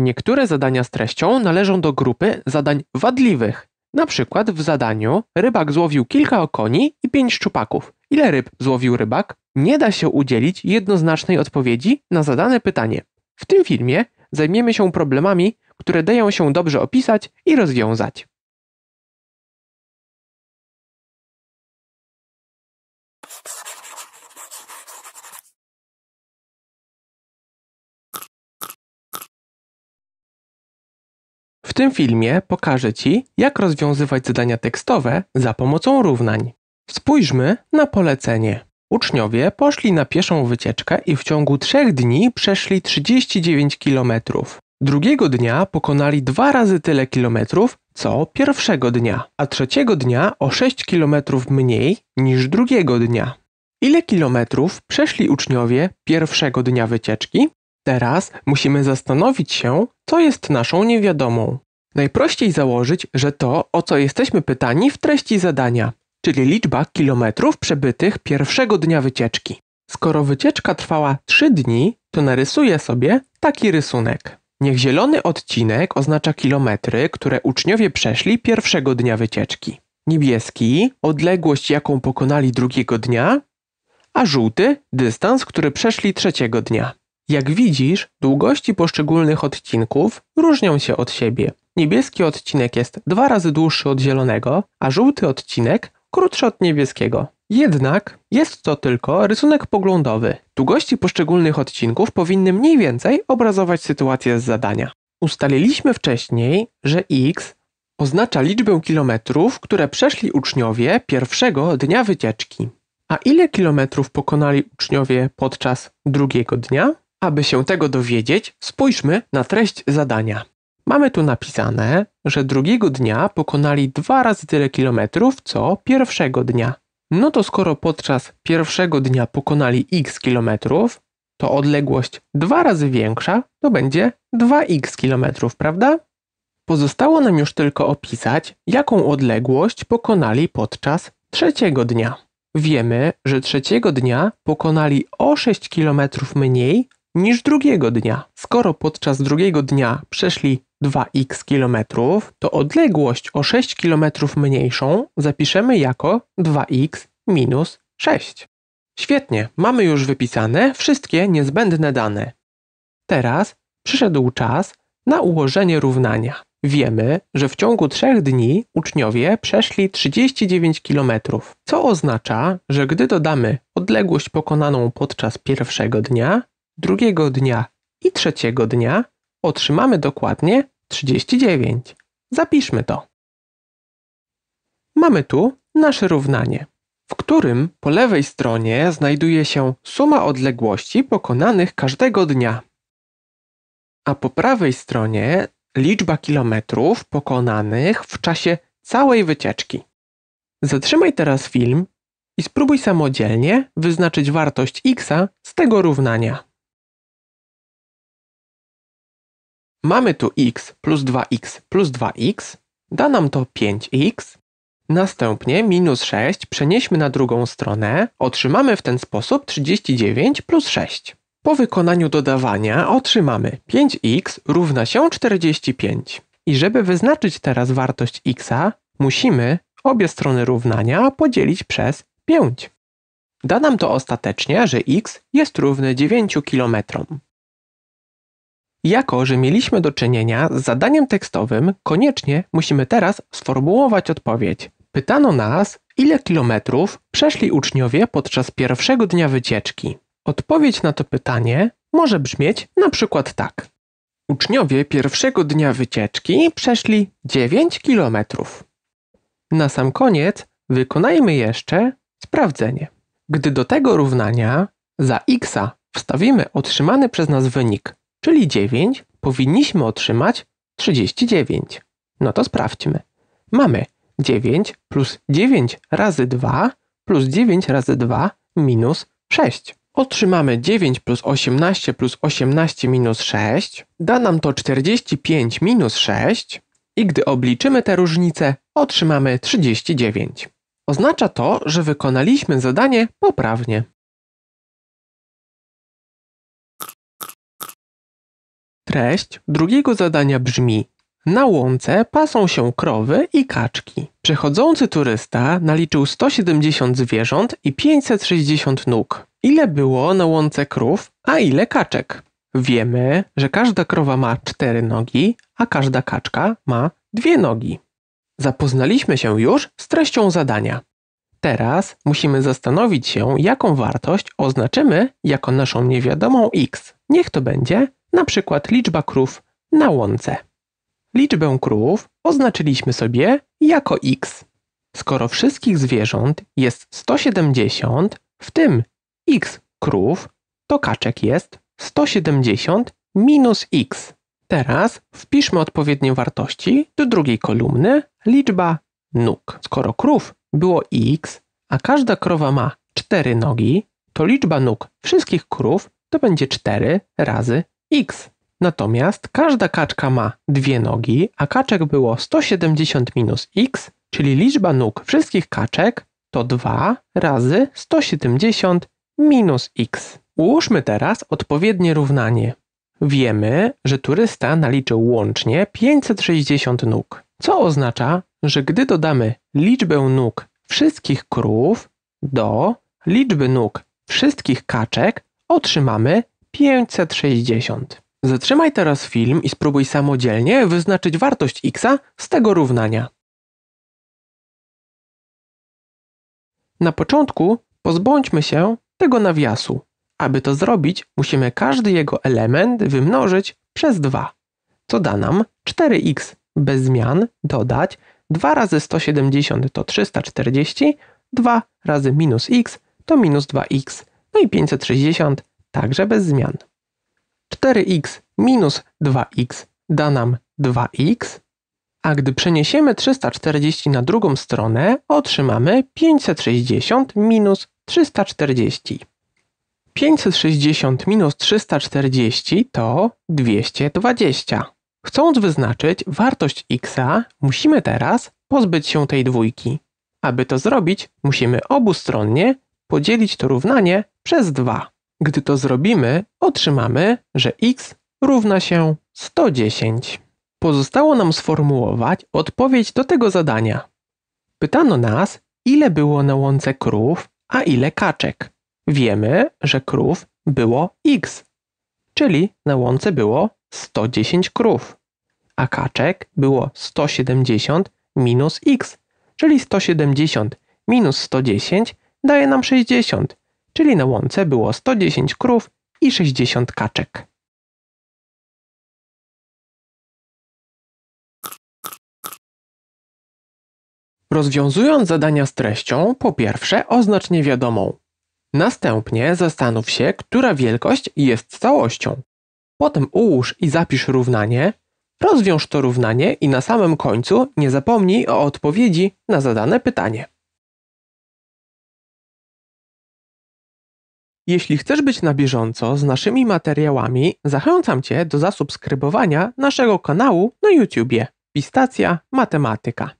Niektóre zadania z treścią należą do grupy zadań wadliwych. Na przykład w zadaniu rybak złowił kilka okoni i pięć szczupaków. Ile ryb złowił rybak? Nie da się udzielić jednoznacznej odpowiedzi na zadane pytanie. W tym filmie zajmiemy się problemami, które dają się dobrze opisać i rozwiązać. tym filmie pokażę Ci, jak rozwiązywać zadania tekstowe za pomocą równań. Spójrzmy na polecenie. Uczniowie poszli na pieszą wycieczkę i w ciągu trzech dni przeszli 39 km. Drugiego dnia pokonali dwa razy tyle kilometrów, co pierwszego dnia, a trzeciego dnia o 6 km mniej niż drugiego dnia. Ile kilometrów przeszli uczniowie pierwszego dnia wycieczki? Teraz musimy zastanowić się, co jest naszą niewiadomą. Najprościej założyć, że to, o co jesteśmy pytani w treści zadania, czyli liczba kilometrów przebytych pierwszego dnia wycieczki. Skoro wycieczka trwała 3 dni, to narysuję sobie taki rysunek. Niech zielony odcinek oznacza kilometry, które uczniowie przeszli pierwszego dnia wycieczki. Niebieski odległość, jaką pokonali drugiego dnia, a żółty dystans, który przeszli trzeciego dnia. Jak widzisz, długości poszczególnych odcinków różnią się od siebie. Niebieski odcinek jest dwa razy dłuższy od zielonego, a żółty odcinek krótszy od niebieskiego. Jednak jest to tylko rysunek poglądowy. Długości poszczególnych odcinków powinny mniej więcej obrazować sytuację z zadania. Ustaliliśmy wcześniej, że x oznacza liczbę kilometrów, które przeszli uczniowie pierwszego dnia wycieczki. A ile kilometrów pokonali uczniowie podczas drugiego dnia? Aby się tego dowiedzieć, spójrzmy na treść zadania. Mamy tu napisane, że drugiego dnia pokonali dwa razy tyle kilometrów, co pierwszego dnia. No to skoro podczas pierwszego dnia pokonali x kilometrów, to odległość dwa razy większa to będzie 2x kilometrów, prawda? Pozostało nam już tylko opisać, jaką odległość pokonali podczas trzeciego dnia. Wiemy, że trzeciego dnia pokonali o 6 km mniej niż drugiego dnia. Skoro podczas drugiego dnia przeszli 2x kilometrów, to odległość o 6 km mniejszą zapiszemy jako 2x minus 6. Świetnie, mamy już wypisane wszystkie niezbędne dane. Teraz przyszedł czas na ułożenie równania. Wiemy, że w ciągu trzech dni uczniowie przeszli 39 km, co oznacza, że gdy dodamy odległość pokonaną podczas pierwszego dnia, drugiego dnia i trzeciego dnia otrzymamy dokładnie 39. Zapiszmy to. Mamy tu nasze równanie, w którym po lewej stronie znajduje się suma odległości pokonanych każdego dnia, a po prawej stronie liczba kilometrów pokonanych w czasie całej wycieczki. Zatrzymaj teraz film i spróbuj samodzielnie wyznaczyć wartość x z tego równania. Mamy tu x plus 2x plus 2x, da nam to 5x. Następnie minus 6 przenieśmy na drugą stronę, otrzymamy w ten sposób 39 plus 6. Po wykonaniu dodawania otrzymamy 5x równa się 45. I żeby wyznaczyć teraz wartość x, musimy obie strony równania podzielić przez 5. Da nam to ostatecznie, że x jest równy 9 kilometrom. Jako, że mieliśmy do czynienia z zadaniem tekstowym, koniecznie musimy teraz sformułować odpowiedź. Pytano nas, ile kilometrów przeszli uczniowie podczas pierwszego dnia wycieczki. Odpowiedź na to pytanie może brzmieć na przykład tak. Uczniowie pierwszego dnia wycieczki przeszli 9 kilometrów. Na sam koniec wykonajmy jeszcze sprawdzenie. Gdy do tego równania za x wstawimy otrzymany przez nas wynik czyli 9, powinniśmy otrzymać 39. No to sprawdźmy. Mamy 9 plus 9 razy 2 plus 9 razy 2 minus 6. Otrzymamy 9 plus 18 plus 18 minus 6. Da nam to 45 minus 6. I gdy obliczymy te różnice, otrzymamy 39. Oznacza to, że wykonaliśmy zadanie poprawnie. Treść drugiego zadania brzmi: Na łące pasą się krowy i kaczki. Przechodzący turysta naliczył 170 zwierząt i 560 nóg. Ile było na łące krów, a ile kaczek? Wiemy, że każda krowa ma cztery nogi, a każda kaczka ma dwie nogi. Zapoznaliśmy się już z treścią zadania. Teraz musimy zastanowić się, jaką wartość oznaczymy jako naszą niewiadomą x. Niech to będzie na przykład liczba krów na łące. Liczbę krów oznaczyliśmy sobie jako x. Skoro wszystkich zwierząt jest 170, w tym x krów, to kaczek jest 170 minus x. Teraz wpiszmy odpowiednie wartości do drugiej kolumny liczba nóg. Skoro krów było x, a każda krowa ma 4 nogi, to liczba nóg wszystkich krów to będzie 4 razy X. Natomiast każda kaczka ma dwie nogi, a kaczek było 170 minus x, czyli liczba nóg wszystkich kaczek to 2 razy 170 minus x. Ułóżmy teraz odpowiednie równanie. Wiemy, że turysta naliczył łącznie 560 nóg, co oznacza, że gdy dodamy liczbę nóg wszystkich krów do liczby nóg wszystkich kaczek, otrzymamy 560. Zatrzymaj teraz film i spróbuj samodzielnie wyznaczyć wartość x z tego równania. Na początku pozbądźmy się tego nawiasu. Aby to zrobić, musimy każdy jego element wymnożyć przez 2, co da nam 4x bez zmian dodać 2 razy 170 to 340, 2 razy minus x to minus 2x, no i 560 także bez zmian. 4x minus 2x da nam 2x, a gdy przeniesiemy 340 na drugą stronę, otrzymamy 560 minus 340. 560 minus 340 to 220. Chcąc wyznaczyć wartość x, musimy teraz pozbyć się tej dwójki. Aby to zrobić, musimy obustronnie podzielić to równanie przez 2. Gdy to zrobimy, otrzymamy, że x równa się 110. Pozostało nam sformułować odpowiedź do tego zadania. Pytano nas, ile było na łące krów, a ile kaczek. Wiemy, że krów było x, czyli na łące było 110 krów, a kaczek było 170 minus x, czyli 170 minus 110 daje nam 60 czyli na łące było 110 krów i 60 kaczek. Rozwiązując zadania z treścią, po pierwsze oznacz niewiadomą. Następnie zastanów się, która wielkość jest całością. Potem ułóż i zapisz równanie, rozwiąż to równanie i na samym końcu nie zapomnij o odpowiedzi na zadane pytanie. Jeśli chcesz być na bieżąco z naszymi materiałami, zachęcam Cię do zasubskrybowania naszego kanału na YouTubie. Pistacja Matematyka.